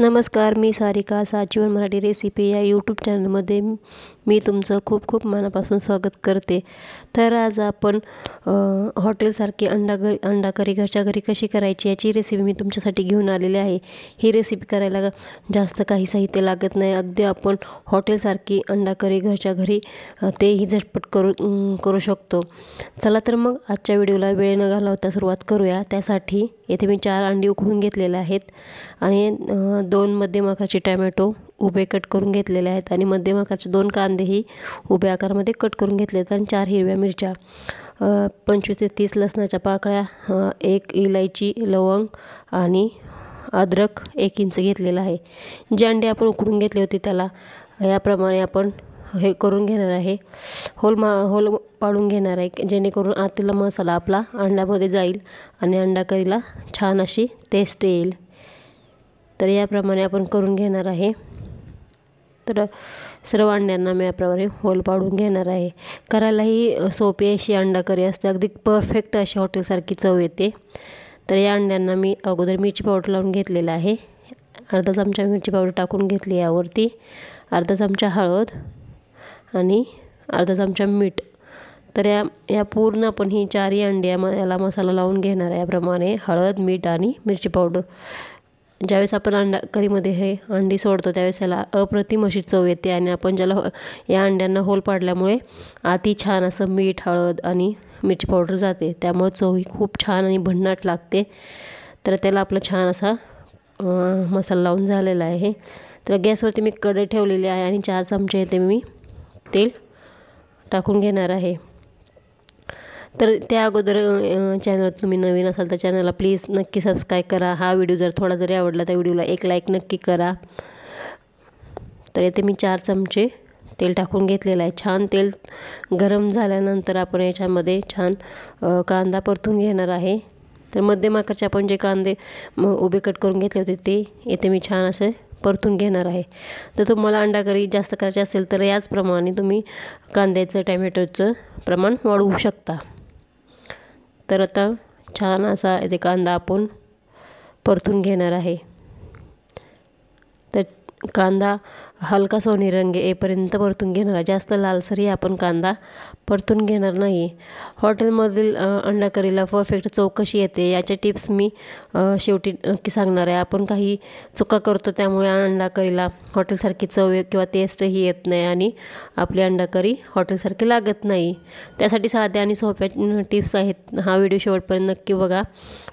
नमस्कार मी सारिका साजीवन मराठी रेसिपी या यूट्यूब चॅनलमध्ये मी तुमचं खूप खूप मनापासून स्वागत करते तर आज आपण हॉटेलसारखी अंडा घरी अंडा करी घरच्या घरी कशी करायची याची रेसिपी मी तुमच्यासाठी घेऊन आलेली आहे ही रेसिपी करायला जास्त काही साहित्य लागत नाही अगदी आपण हॉटेलसारखी अंडा करी घरच्या घरी तेही झटपट करू करू शकतो चला तर मग आजच्या व्हिडिओला वेळ न घालवता सुरुवात करूया त्यासाठी येथे मी चार अंडी उकळून घेतलेले आहेत आणि दोन मध्यम आकाराचे टॅमॅटो उभे कट करून घेतलेले आहेत आणि मध्यम आकाराचे दोन कांदेही उभ्या आकारामध्ये कट करून घेतले आहेत आणि चार हिरव्या मिरच्या पंचवीस ते तीस लसणाच्या पाकळ्या एक इलायची लवंग आणि अद्रक एक इंच घेतलेला आहे जे अंडे आपण उकडून घेतले होते त्याला याप्रमाणे आपण हे करून घेणार आहे होल मा होल पाडून घेणार आहे जेणेकरून आतला मसाला आपला अंड्यामध्ये जाईल आणि अंडा करीला छान अशी टेस्ट येईल तर याप्रमाणे आपण करून घेणार आहे तर सर्व अंड्यांना मी याप्रमाणे होल पाडून घेणार आहे करायलाही सोपी अशी अंडा करी असते अगदी परफेक्ट अशी हॉटेलसारखी चव येते तर या अंड्यांना मी अगोदर मिरची पावडर लावून घेतलेला आहे अर्धा चमचा मिरची पावडर टाकून घेतली यावरती अर्धा चमचा हळद आणि अर्धा चमचा मीठ तर या या पूर्ण आपण ही चारही अंडी याला मसाला लावून घेणार आहे याप्रमाणे हळद मीठ आणि मिरची पावडर ज्यावेळेस आपण अंडा करीमध्ये हे अंडी सोडतो त्यावेळेस याला अप्रतिम अशी चव येते आणि आपण ज्याला हो-, या अंड्यांना होल पाडल्यामुळे अति छान असं मीठ हळद आणि मिरची पावडर जाते त्यामुळे चव ही खूप छान आणि भन्नाट लागते तर त्याला आपला छान असा मसाला लावून झालेला आहे तर गॅसवरती मी कढई ठेवलेली आहे आणि चार चमचे येते मी तेल टाकून घेणार आहे तर त्या अगोदर चॅनल तुम्ही नवीन असाल तर चॅनलला प्लीज नक्की सबस्क्राईब करा हा व्हिडिओ जर थोडा जरी आवडला त्या व्हिडिओला एक लाईक नक्की करा तर येथे मी चार चमचे तेल टाकून घेतलेलं आहे छान तेल गरम झाल्यानंतर आपण याच्यामध्ये छान कांदा परतून घेणार आहे तर मध्यम आकारचे आपण जे कांदे उभे कट करून घेतले होते ते येथे मी छान असे परतून घेणार आहे तर तुम्हाला अंडा करी जास्त करायचे असेल तर याचप्रमाणे तुम्ही कांद्याचं टॅमॅटोचं प्रमाण वाढवू शकता तर आता छान असा इथे कांदा आपण परतून घेणार आहे तर कांदा हलका सोनी रंग येईपर्यंत परतून घेणार जास्त लालसरही आपण कांदा परतून घेणार नाही हॉटेलमधील अंडा करीला परफेक्ट चौकशी येते याच्या टिप्स मी शेवटी नक्की सांगणार आहे आपण काही चुका करतो त्यामुळे अंडा करीला हॉटेलसारखी चव किंवा टेस्टही येत नाही आणि आपली अंडा करी हॉटेलसारखी लागत नाही त्यासाठी साध्या आणि सोप्या टिप्स आहेत हा व्हिडिओ शेवटपर्यंत नक्की बघा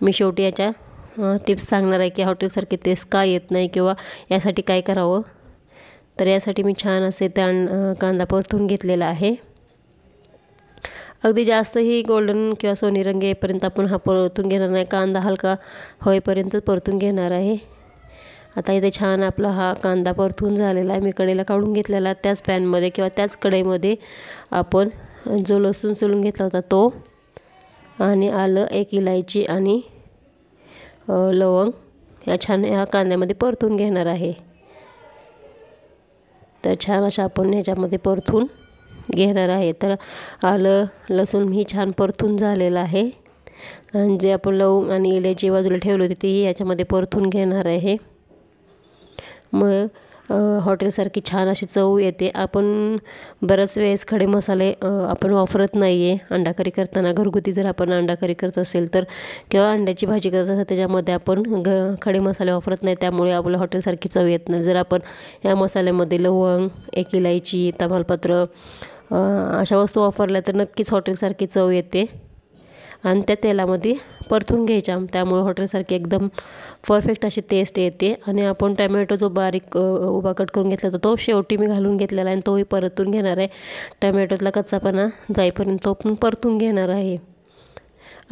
मी शेवटी याच्या टिप्स सांगणार आहे की हॉटेलसारखी टेस्ट का येत नाही किंवा यासाठी काय करावं तर यासाठी मी छान असे त्यां कांदा परतून घेतलेला आहे अगदी जास्तही गोल्डन किंवा सोनी रंग येईपर्यंत आपण हा परतून घेणार नाही कांदा हलका होईपर्यंत परतून घेणार आहे आता इथे छान आपला हा कांदा परतून झालेला आहे मी कडेला काढून घेतलेला त्याच पॅनमध्ये किंवा त्याच कढईमध्ये आपण जो लसूण सोलून घेतला होता तो आणि आलं एक इलायची आणि लवंग या छान ह्या कांद्यामध्ये परतून घेणार आहे तर छान अशा आपण ह्याच्यामध्ये परतून घेणार आहे तर आलं लसूण ही छान परतून झालेलं आहे आणि जे आपण लवंग आणि इलायची बाजूला ठेवली होती ती याच्यामध्ये परतून घेणार आहे मग हॉटेलसारखी छान अशी चव येते आपण बऱ्याच वेळेस खडे मसाले आपण वापरत नाही आहे अंडाकरी करताना घरगुती जर आपण अंडाकरी करत असेल तर किंवा अंड्याची भाजी करत असेल त्याच्यामध्ये आपण घ खडे मसाले वापरत नाही त्यामुळे आपल्या हॉटेलसारखी चव येत नाही जर आपण या मसाल्यामध्ये लवंग एक इलायची तमालपत्र अशा वस्तू वापरल्या तर नक्कीच हॉटेलसारखी चव येते आणि त्या तेलामध्ये परतून घ्यायच्या त्यामुळे हॉटेलसारखी एकदम परफेक्ट अशी टेस्ट येते आणि आपण टॅमॅटो जो बारीक उभा कट करून घेतला होता तो शेवटी मी घालून घेतलेला आहे आणि तोही परतून घेणार आहे टॅमॅटोतला कच्चापणा जाईपर्यंत तो पण परतून घेणार आहे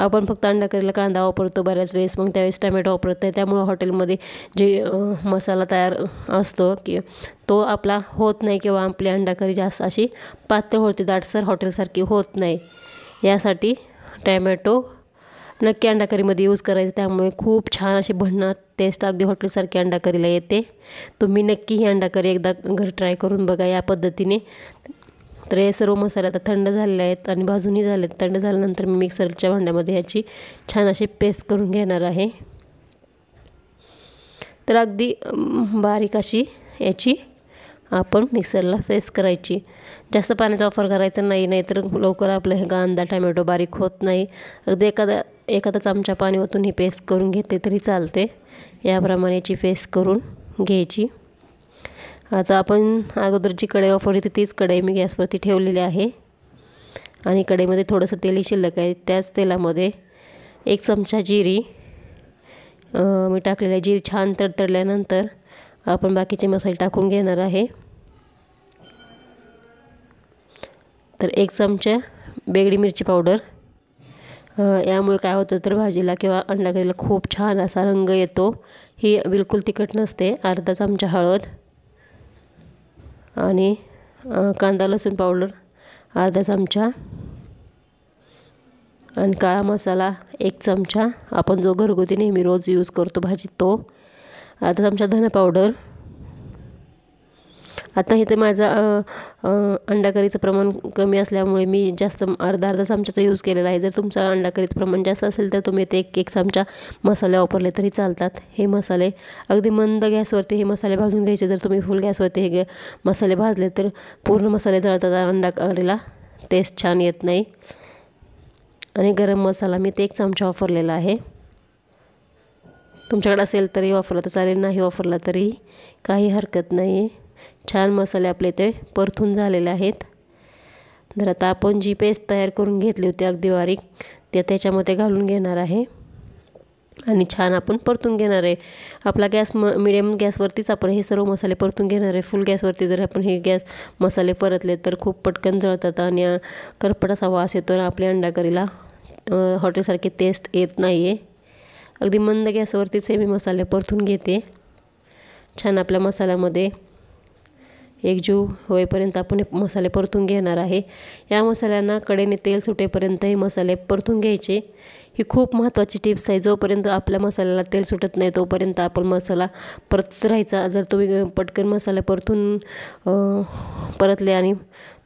आपण फक्त अंडा कांदा वापरतो बऱ्याच वेळेस मग त्यावेळेस टमॅटो वापरत नाही त्यामुळं हॉटेलमध्ये जे मसाला तयार असतो की तो आपला होत नाही किंवा आपली अंडा करी जास्त अशी पात्र होते दाटसर हॉटेलसारखी होत नाही यासाठी टॅमॅटो नक्की अंडाकरीमध्ये यूज करायचं त्यामुळे खूप छान असे भन्ना टेस्ट अगदी हॉटेलसारखी अंडाकरीला येते तुम्ही नक्की ही अंडाकरी एकदा घर ट्राय करून बघा या पद्धतीने तर हे सर्व मसाले आता थंड झालेले आहेत आणि भाजूनही झाले आहेत थंड झाल्यानंतर मी मिक्सरच्या भांड्यामध्ये याची छान अशी पेस्ट करून घेणार आहे तर अगदी बारीक अशी याची आपण मिक्सरला फेस करायची जास्त पाण्याचा वापर करायचा नाही नाहीतर लवकर आपलं हे गांदा टमॅटो बारीक होत नाही अगदी एखादा एखादा चमचा पाणी ओतून ही पेस्ट करून घेते तरी चालते याची फेस करून घ्यायची आता आपण अगोदर जी कढई होती तीच कढई मी गॅसवरती ठेवलेली आहे आणि कढईमध्ये थोडंसं तेलही शिल्लक आहे त्याच तेलामध्ये एक चमचा जिरी मी टाकलेली जिरी छान तडतडल्यानंतर आपण बाकीचे मसाले टाकून घेणार आहे तर एक चमचा बेगडी मिरची पावडर यामुळे काय होतं तर भाजीला किंवा अंडा करीला खूप छान असा रंग येतो ही बिलकुल तिखट नसते अर्धा चमचा हळद आणि कांदा लसूण पावडर अर्धा चमचा आणि काळा मसाला एक चमचा आपण जो घरगुती नेहमी रोज यूज करतो भाजीत तो आता चमचा धना पावडर आता इथे माझा अंडाकरीचं प्रमाण कमी असल्यामुळे मी जास्त अर्धा अर्धा चमचाचा यूज केलेला आहे जर तुमचा अंडाकरीचं प्रमाण जास्त असेल तर तुम्ही ते एक एक चमचा मसाले वापरले तरी चालतात हे मसाले अगदी मंद गॅसवरती हे मसाले भाजून घ्यायचे जर तुम्ही फुल गॅसवरती हे मसाले भाजले तर पूर्ण मसाले जळतात करीला टेस्ट छान येत नाही आणि गरम मसाला मी ते एक चमचा वापरलेला आहे तुमच्याकडे असेल तरी वापरला तर चालेल नाही वापरला तरी काही हरकत नाही छान मसाले आपले ते परतून झालेले आहेत तर आता आपण जी पेस्ट तयार करून घेतली होती अगदी बारीक ते त्याच्यामध्ये घालून घेणार आहे आणि छान आपण परतून घेणार आहे आपला गॅस म मिडियम गॅसवरतीच आपण हे सर्व मसाले परतून घेणार आहे फुल गॅसवरती जर आपण हे गॅस मसाले परतले तर खूप पटकन जळतात आणि असा वास येतो आणि आपल्या अंडाकरीला हॉटेलसारखी टेस्ट येत नाही आहे अगदी मंद गॅसवरतीच हे मी मसाले परतून घेते छान आपल्या मसाल्यामध्ये जीव होईपर्यंत आपण हे मसाले परतून घेणार आहे या मसाल्यांना कडेने तेल सुटेपर्यंत हे मसाले परतून घ्यायचे ही खूप महत्त्वाची टिप्स आहे जोपर्यंत आपल्या मसाल्याला तेल सुटत नाही तोपर्यंत आपण मसाला परत राहायचा जर तुम्ही पटकन मसाले परतून परतले आणि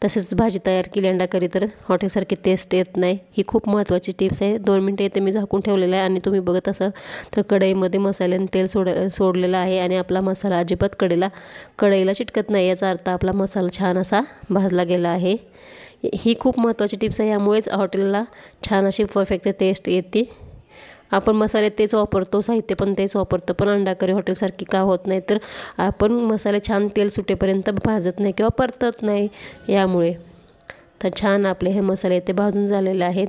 तसेच भाजी तयार केली करी तर हॉटेलसारखी टेस्ट येत नाही ही खूप महत्त्वाची टिप्स आहे दोन मिनटं येते मी झाकून ठेवलेलं आहे आणि तुम्ही बघत असाल तर कढईमध्ये मसाल्याने तेल सोड सोडलेलं आहे आणि आपला मसाला अजिबात कडेला कढईला चिटकत नाही याचा अर्थ आपला मसाला छान असा भाजला गेला आहे ही खूप महत्त्वाची टिप्स आहे यामुळेच हॉटेलला छान अशी परफेक्ट टेस्ट येते आपण मसाले तेच वापरतो साहित्य पण तेच वापरतो पण अंडाकरी हॉटेलसारखी का होत नाही तर आपण मसाले छान तेल सुटेपर्यंत भाजत नाही किंवा परतत नाही यामुळे तर छान आपले हे मसाले ते भाजून झालेले आहेत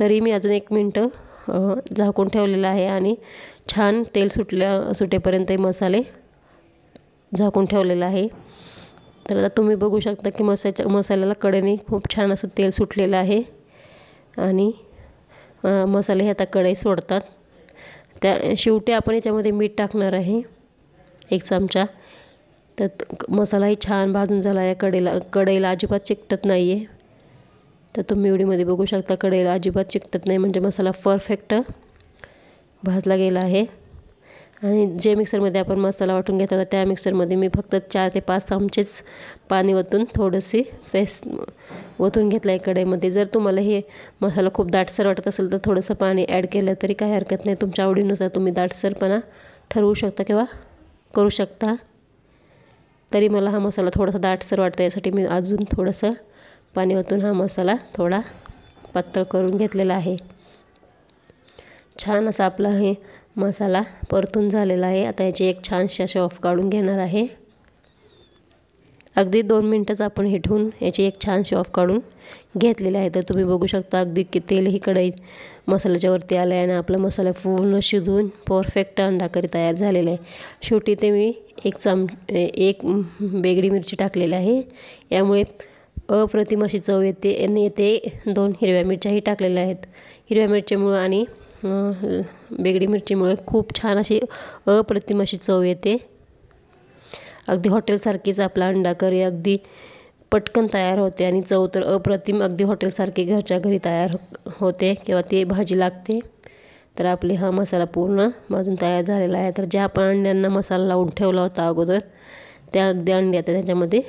तरी मी अजून एक मिनटं झाकून ठेवलेलं आहे आणि छान तेल सुटल्या सुटेपर्यंत हे मसाले झाकून ठेवलेलं आहे तर आता तुम्ही बघू शकता की मसाच्या मसाल्याला कडेने खूप छान असं तेल सुटलेलं आहे आणि मसाले ह्या कढई सोडतात त्या शेवटी आपण याच्यामध्ये मीठ टाकणार आहे एक चमचा तर मसालाही छान भाजून झाला आहे कढईला कढईला अजिबात चिकटत नाही आहे तर तुम्ही व्हिडिओमध्ये बघू शकता कढईला अजिबात चिकटत नाही म्हणजे मसाला परफेक्ट भाजला गेला आहे आणि जे मिक्सरमध्ये आपण मसाला वाटून घेत होता त्या मिक्सरमध्ये मी फक्त चार ते पाच चमचेच पाणी ओतून थोडीशी फेस ओतून घेतला आहे कढईमध्ये जर तुम्हाला हे मसाला खूप दाटसर वाटत असेल तर थोडंसं पाणी ॲड केलं तरी काही हरकत नाही तुमच्या आवडीनुसार तुम्ही दाटसरपणा ठरवू शकता किंवा करू शकता तरी मला हा मसाला थोडासा दाटसर वाटतो यासाठी मी अजून थोडंसं पाणी ओतून हा मसाला थोडा पातळ करून घेतलेला आहे छान असा आपला हे मसाला परतून झालेला आहे आता याची एक छानशी अशी ऑफ काढून घेणार आहे अगदी दोन मिनटंच आपण हे ठेवून याची एक छान ऑफ काढून घेतलेली आहे तर तुम्ही बघू शकता अगदी की तेलही कढई मसाल्याच्या वरती आलं आहे आणि आपला मसाला पूर्ण शिजवून परफेक्ट अंडाकरी तयार झालेला आहे शेवटी ते मी एक चम एक बेगडी मिरची टाकलेली आहे यामुळे अप्रतिम अशी चव येते आणि येते दोन हिरव्या मिरच्याही टाकलेल्या आहेत हिरव्या मिरच्यामुळं आणि बेगडी मिरचीमुळे खूप छान अशी अप्रतिम अशी चव येते अगदी हॉटेलसारखीच आपला अंडा करी अगदी पटकन तयार होते आणि चव तर अप्रतिम अगदी हॉटेलसारखी घरच्या घरी तयार हो-, होते किंवा ती भाजी लागते तर आपले हा मसाला पूर्ण भाजून तयार झालेला आहे तर ज्या आपण अंड्यांना मसाला लावून ठेवला होता अगोदर त्या अगदी अंड्या आता त्याच्यामध्ये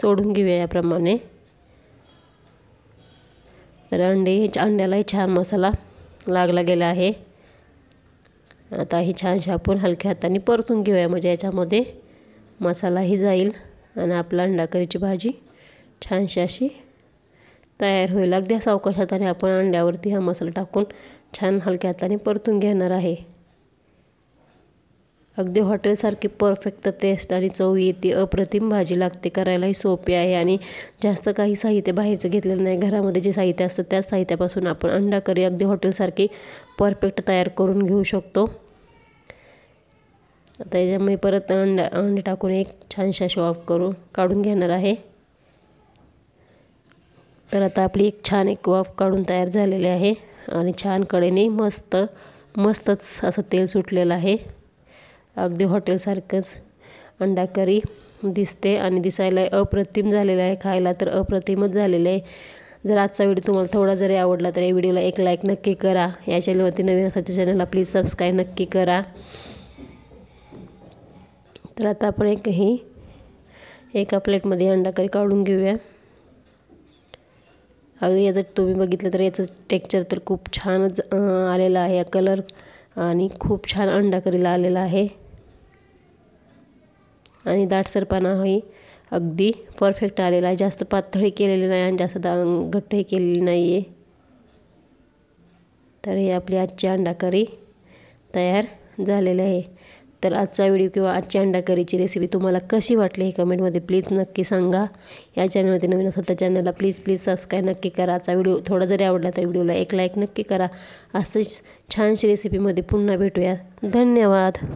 सोडून घेऊया याप्रमाणे तर अंडे हे अंड्यालाही छान मसाला लागला गेला आहे आता हे छान आपण हलक्या हाताने परतून घेऊया म्हणजे याच्यामध्ये मसालाही जाईल आणि आपला अंडाकरीची भाजी छानशी अशी तयार होईल अगदी असा अवकाशात आणि आपण अंड्यावरती हा मसाला टाकून छान हलक्या हाताने परतून घेणार आहे अगदी हॉटेलसारखी परफेक्ट टेस्ट आणि चव येते अप्रतिम भाजी लागते करायलाही सोपी आहे आणि जास्त काही साहित्य बाहेरचं घेतलेलं नाही घरामध्ये जे साहित्य असतं त्याच साहित्यापासून आपण अंडा करी अगदी हॉटेलसारखी परफेक्ट तयार करून घेऊ शकतो आता परत अंडा अंडे टाकून एक छानशा शो ऑफ करून काढून घेणार आहे तर आता आपली एक छान एक वाफ काढून तयार झालेली आहे आणि छान कडेने मस्त मस्तच असं तेल सुटलेलं आहे अगदी हॉटेलसारखंच अंडा करी दिसते आणि दिसायला अप्रतिम झालेलं आहे खायला तर अप्रतिमच झालेलं आहे जर आजचा व्हिडिओ तुम्हाला थोडा जरी आवडला तर या व्हिडिओला एक लाईक नक्की करा या चॅनलवरती नवीन असा चॅनलला प्लीज सबस्क्राईब नक्की करा तर आता आपण एकही एका प्लेटमध्ये अंडाकरी काढून घेऊया अगदी याचं तुम्ही बघितलं तर याचं टेक्चर तर खूप छानच आलेलं आहे कलर आणि खूप छान अंडाकरीला आलेला आहे आणि दाटसरपणाही अगदी परफेक्ट आलेला आहे जास्त पातळी केलेली नाही आणि जास्त दा घट्टही केलेली नाही आहे तर हे आपली आजची अंडाकरी तयार झालेली आहे तर आजचा व्हिडिओ किंवा आजची अंडाकरीची रेसिपी तुम्हाला कशी वाटली हे कमेंटमध्ये प्लीज नक्की सांगा या चॅनलमध्ये नवीन असाल तर चॅनलला प्लीज प्लीज सबस्क्राईब नक्की करा आजचा व्हिडिओ थोडा जरी आवडला तर व्हिडिओला एक लाईक नक्की करा असंच छानशी रेसिपीमध्ये पुन्हा भेटूया धन्यवाद